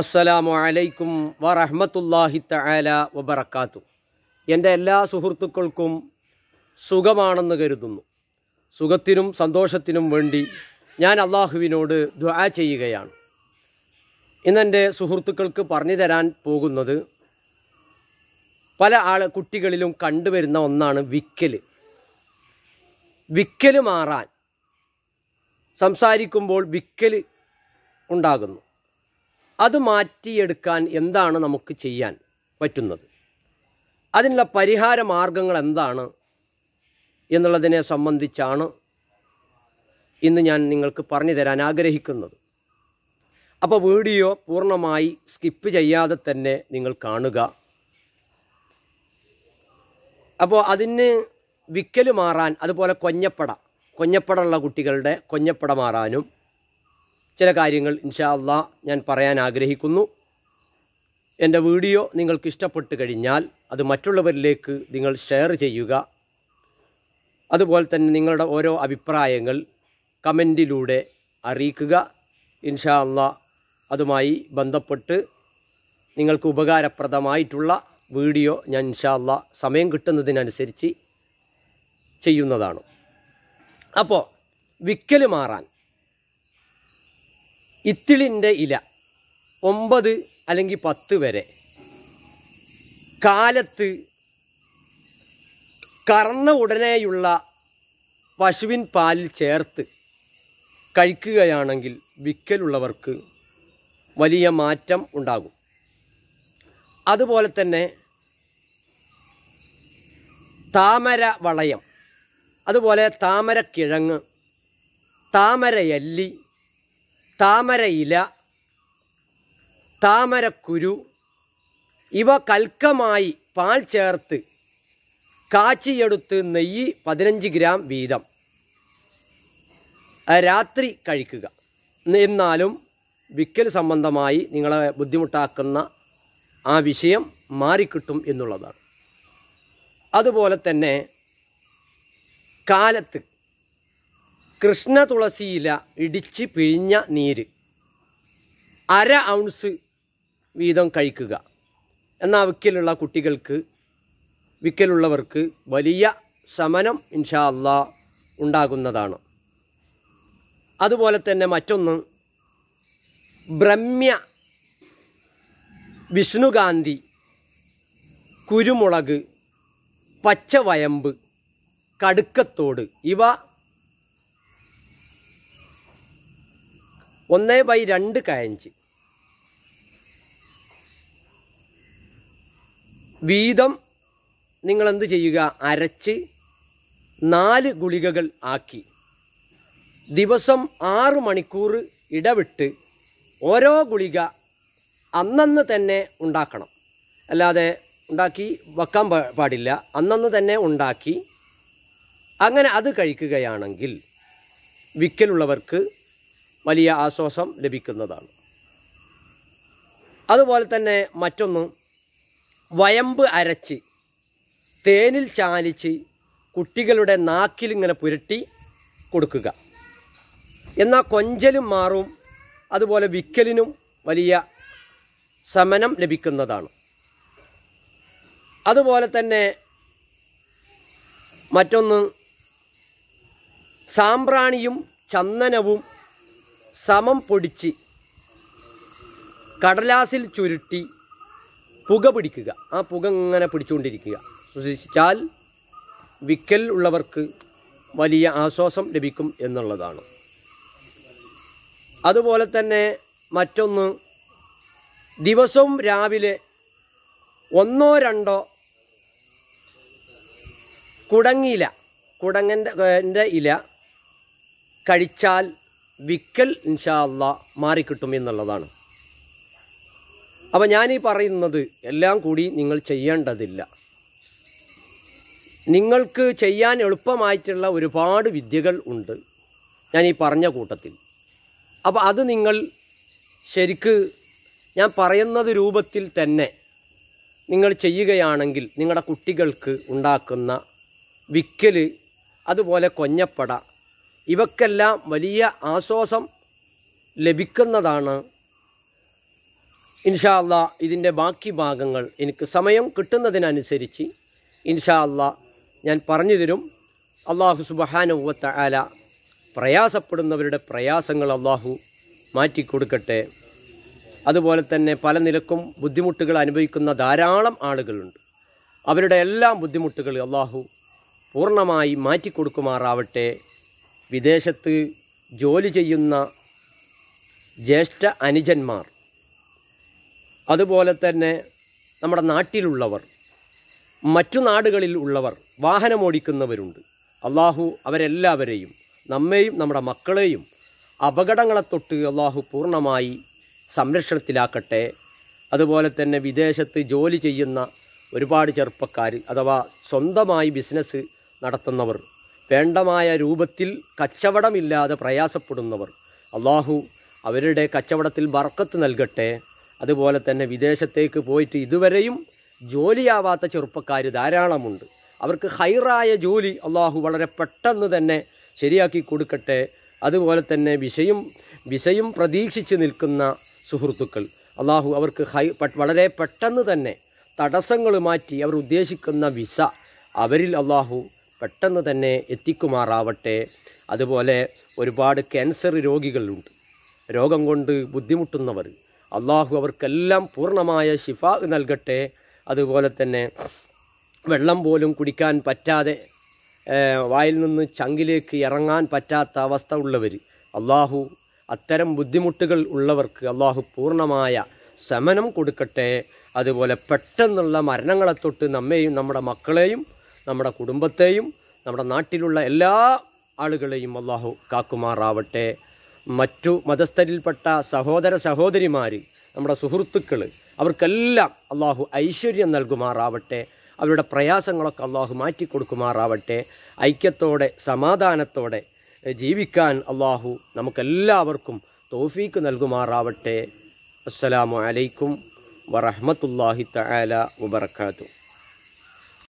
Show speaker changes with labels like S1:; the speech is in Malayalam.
S1: അസ്സലാമു അലൈക്കും വറഹമത്തല്ലാഹി തആല വബറക്കാത്തു എൻ്റെ എല്ലാ സുഹൃത്തുക്കൾക്കും സുഖമാണെന്ന് കരുതുന്നു സുഖത്തിനും സന്തോഷത്തിനും വേണ്ടി ഞാൻ അള്ളാഹുവിനോട് ദ്വാ ചെയ്യുകയാണ് ഇന്നെൻ്റെ സുഹൃത്തുക്കൾക്ക് പറഞ്ഞു തരാൻ പോകുന്നത് പല ആൾ കുട്ടികളിലും കണ്ടുവരുന്ന ഒന്നാണ് വിക്കൽ വിക്കൽ മാറാൻ സംസാരിക്കുമ്പോൾ വിക്കൽ ഉണ്ടാകുന്നു അത് മാറ്റിയെടുക്കാൻ എന്താണ് നമുക്ക് ചെയ്യാൻ പറ്റുന്നത് അതിനുള്ള പരിഹാര മാർഗങ്ങൾ എന്താണ് എന്നുള്ളതിനെ സംബന്ധിച്ചാണ് ഇന്ന് ഞാൻ നിങ്ങൾക്ക് പറഞ്ഞു തരാൻ ആഗ്രഹിക്കുന്നത് അപ്പോൾ വീഡിയോ പൂർണ്ണമായി സ്കിപ്പ് ചെയ്യാതെ തന്നെ നിങ്ങൾ കാണുക അപ്പോൾ അതിന് വിക്കൽ മാറാൻ അതുപോലെ കൊഞ്ഞപ്പട കൊഞ്ഞപ്പട ഉള്ള കുട്ടികളുടെ കൊഞ്ഞപ്പട മാറാനും ചില കാര്യങ്ങൾ ഇൻഷാ അള്ളാ ഞാൻ പറയാൻ ആഗ്രഹിക്കുന്നു എൻ്റെ വീഡിയോ നിങ്ങൾക്ക് ഇഷ്ടപ്പെട്ട് കഴിഞ്ഞാൽ അത് മറ്റുള്ളവരിലേക്ക് നിങ്ങൾ ഷെയർ ചെയ്യുക അതുപോലെ തന്നെ നിങ്ങളുടെ ഓരോ അഭിപ്രായങ്ങൾ കമൻറ്റിലൂടെ അറിയിക്കുക ഇൻഷാ അള്ളാ അതുമായി ബന്ധപ്പെട്ട് നിങ്ങൾക്ക് ഉപകാരപ്രദമായിട്ടുള്ള വീഡിയോ ഞാൻ ഇൻഷാ അള്ളാ സമയം കിട്ടുന്നതിനനുസരിച്ച് ചെയ്യുന്നതാണ് അപ്പോൾ വിക്കല് മാറാൻ ഇത്തിളിൻ്റെ ഇല ഒമ്പത് അല്ലെങ്കിൽ പത്ത് വരെ കാലത്ത് കറന്ന ഉടനെയുള്ള പശുവിൻ പാലിൽ ചേർത്ത് കഴിക്കുകയാണെങ്കിൽ വിക്കലുള്ളവർക്ക് വലിയ മാറ്റം ഉണ്ടാകും അതുപോലെ തന്നെ താമര വളയം അതുപോലെ താമരക്കിഴങ്ങ് താമരയല്ലി താമരയില താമരക്കുരു ഇവ കൽക്കമായി പാൽ ചേർത്ത് കാച്ചിയെടുത്ത് നെയ്യ് പതിനഞ്ച് ഗ്രാം വീതം രാത്രി കഴിക്കുക എന്നാലും വിക്കൽ സംബന്ധമായി നിങ്ങളെ ബുദ്ധിമുട്ടാക്കുന്ന ആ വിഷയം മാറിക്കിട്ടും എന്നുള്ളതാണ് അതുപോലെ തന്നെ കാലത്ത് കൃഷ്ണ തുളസിയില ഇടിച്ച് പിഴിഞ്ഞ നീര് അര ഔൺസ് വീതം കഴിക്കുക എന്നാൽ വിക്കലുള്ള കുട്ടികൾക്ക് വിക്കലുള്ളവർക്ക് വലിയ ശമനം ഇൻഷാ ഉണ്ടാകുന്നതാണ് അതുപോലെ തന്നെ മറ്റൊന്ന് ബ്രഹ്മ്യ വിഷ്ണുകാന്തി കുരുമുളക് പച്ചവയമ്പ് കടുക്കത്തോട് ഇവ ഒന്ന് ബൈ രണ്ട് കയഞ്ച് വീതം നിങ്ങളെന്ത് ചെയ്യുക അരച്ച് നാല് ഗുളികകൾ ആക്കി ദിവസം ആറ് മണിക്കൂർ ഇടവിട്ട് ഓരോ ഗുളിക അന്നന്ന് തന്നെ ഉണ്ടാക്കണം അല്ലാതെ ഉണ്ടാക്കി വെക്കാൻ പാടില്ല അന്നന്ന് തന്നെ ഉണ്ടാക്കി അങ്ങനെ അത് കഴിക്കുകയാണെങ്കിൽ വിക്കലുള്ളവർക്ക് വലിയ ആശ്വാസം ലഭിക്കുന്നതാണ് അതുപോലെ തന്നെ മറ്റൊന്ന് വയമ്പ് അരച്ച് തേനിൽ ചാലിച്ച് കുട്ടികളുടെ നാക്കിലിങ്ങനെ പുരട്ടി കൊടുക്കുക എന്നാൽ കൊഞ്ചലും മാറും അതുപോലെ വിക്കലിനും വലിയ ശമനം ലഭിക്കുന്നതാണ് അതുപോലെ തന്നെ മറ്റൊന്ന് സാമ്പ്രാണിയും ചന്ദനവും സമം പൊടിച്ച് കടലാസിൽ ചുരുട്ടി പുക പിടിക്കുക ആ പുക ഇങ്ങനെ പിടിച്ചുകൊണ്ടിരിക്കുക ശ്വസിച്ചാൽ വിക്കൽ ഉള്ളവർക്ക് വലിയ ആശ്വാസം ലഭിക്കും എന്നുള്ളതാണ് അതുപോലെ തന്നെ മറ്റൊന്ന് ദിവസവും രാവിലെ ഒന്നോ രണ്ടോ കുടങ്ങിയില കുടങ്ങൻ്റെ ഇല കഴിച്ചാൽ വിക്കൽ ഇൻഷാല്ല മാറിക്കിട്ടും എന്നുള്ളതാണ് അപ്പോൾ ഞാനീ പറയുന്നത് എല്ലാം കൂടി നിങ്ങൾ ചെയ്യേണ്ടതില്ല നിങ്ങൾക്ക് ചെയ്യാൻ എളുപ്പമായിട്ടുള്ള ഒരുപാട് വിദ്യകൾ ഉണ്ട് ഞാൻ ഈ പറഞ്ഞ കൂട്ടത്തിൽ അപ്പോൾ അത് നിങ്ങൾ ശരിക്ക് ഞാൻ പറയുന്നത് രൂപത്തിൽ തന്നെ നിങ്ങൾ ചെയ്യുകയാണെങ്കിൽ നിങ്ങളുടെ കുട്ടികൾക്ക് ഉണ്ടാക്കുന്ന വിക്കൽ അതുപോലെ കൊഞ്ഞപ്പട ഇവക്കെല്ലാം വലിയ ആശ്വാസം ലഭിക്കുന്നതാണ് ഇൻഷാല്ല ഇതിൻ്റെ ബാക്കി ഭാഗങ്ങൾ എനിക്ക് സമയം കിട്ടുന്നതിനനുസരിച്ച് ഇൻഷാല്ല ഞാൻ പറഞ്ഞു തരും അള്ളാഹു സുബഹാനുവത്ത ആല പ്രയാസപ്പെടുന്നവരുടെ പ്രയാസങ്ങൾ അള്ളാഹു മാറ്റിക്കൊടുക്കട്ടെ അതുപോലെ തന്നെ പല നിലക്കും ബുദ്ധിമുട്ടുകൾ അനുഭവിക്കുന്ന ധാരാളം ആളുകളുണ്ട് അവരുടെ എല്ലാ ബുദ്ധിമുട്ടുകൾ അള്ളാഹു പൂർണ്ണമായി മാറ്റിക്കൊടുക്കുമാറാവട്ടെ വിദേശത്ത് ജോലി ചെയ്യുന്ന ജ്യേഷ്ഠ അനുജന്മാർ അതുപോലെ തന്നെ നമ്മുടെ നാട്ടിലുള്ളവർ മറ്റു നാടുകളിൽ ഉള്ളവർ വാഹനമോടിക്കുന്നവരുണ്ട് അള്ളാഹു അവരെല്ലാവരെയും നമ്മെയും നമ്മുടെ മക്കളെയും അപകടങ്ങളെ തൊട്ട് അള്ളാഹു പൂർണ്ണമായി സംരക്ഷണത്തിലാക്കട്ടെ അതുപോലെ തന്നെ വിദേശത്ത് ജോലി ചെയ്യുന്ന ഒരുപാട് ചെറുപ്പക്കാർ അഥവാ സ്വന്തമായി ബിസിനസ് നടത്തുന്നവർ വേണ്ടമായ രൂപത്തിൽ കച്ചവടമില്ലാതെ പ്രയാസപ്പെടുന്നവർ അള്ളാഹു അവരുടെ കച്ചവടത്തിൽ ബർക്കത്ത് നൽകട്ടെ അതുപോലെ തന്നെ വിദേശത്തേക്ക് പോയിട്ട് ഇതുവരെയും ജോലിയാവാത്ത ചെറുപ്പക്കാർ ധാരാളമുണ്ട് അവർക്ക് ഹൈറായ ജോലി അള്ളാഹു വളരെ പെട്ടെന്ന് തന്നെ ശരിയാക്കി കൊടുക്കട്ടെ അതുപോലെ തന്നെ വിഷയും വിഷയും പ്രതീക്ഷിച്ച് നിൽക്കുന്ന സുഹൃത്തുക്കൾ അള്ളാഹു അവർക്ക് ഹൈ വളരെ പെട്ടെന്ന് തന്നെ തടസ്സങ്ങൾ മാറ്റി അവർ ഉദ്ദേശിക്കുന്ന വിസ അവരിൽ അള്ളാഹു പെട്ടെന്ന് തന്നെ എത്തിക്കുമാറാവട്ടെ അതുപോലെ ഒരുപാട് ക്യാൻസർ രോഗികളുണ്ട് രോഗം കൊണ്ട് ബുദ്ധിമുട്ടുന്നവർ അള്ളാഹു അവർക്കെല്ലാം പൂർണ്ണമായ ശിഫ നൽകട്ടെ അതുപോലെ തന്നെ വെള്ളം പോലും കുടിക്കാൻ പറ്റാതെ വായിൽ നിന്ന് ചങ്കിലേക്ക് ഇറങ്ങാൻ പറ്റാത്ത അവസ്ഥ ഉള്ളവർ അള്ളാഹു അത്തരം ബുദ്ധിമുട്ടുകൾ ഉള്ളവർക്ക് അള്ളാഹു പൂർണ്ണമായ ശമനം കൊടുക്കട്ടെ അതുപോലെ പെട്ടെന്നുള്ള മരണങ്ങളെ തൊട്ട് നമ്മെയും നമ്മുടെ മക്കളെയും നമ്മുടെ കുടുംബത്തെയും നമ്മുടെ നാട്ടിലുള്ള എല്ലാ ആളുകളെയും അള്ളാഹു കാക്കുമാറാവട്ടെ മറ്റു മതസ്ഥരിൽപ്പെട്ട സഹോദര സഹോദരിമാർ നമ്മുടെ സുഹൃത്തുക്കൾ അവർക്കെല്ലാം അള്ളാഹു ഐശ്വര്യം നൽകുമാറാവട്ടെ അവരുടെ പ്രയാസങ്ങളൊക്കെ അള്ളാഹു മാറ്റിക്കൊടുക്കുമാറാവട്ടെ ഐക്യത്തോടെ സമാധാനത്തോടെ ജീവിക്കാൻ അള്ളാഹു നമുക്കെല്ലാവർക്കും തോഫീക്ക് നൽകുമാറാവട്ടെ അസ്സലാമു അലൈക്കും വറഹമത്തല്ലാഹി തആല വബർക്കാത്തു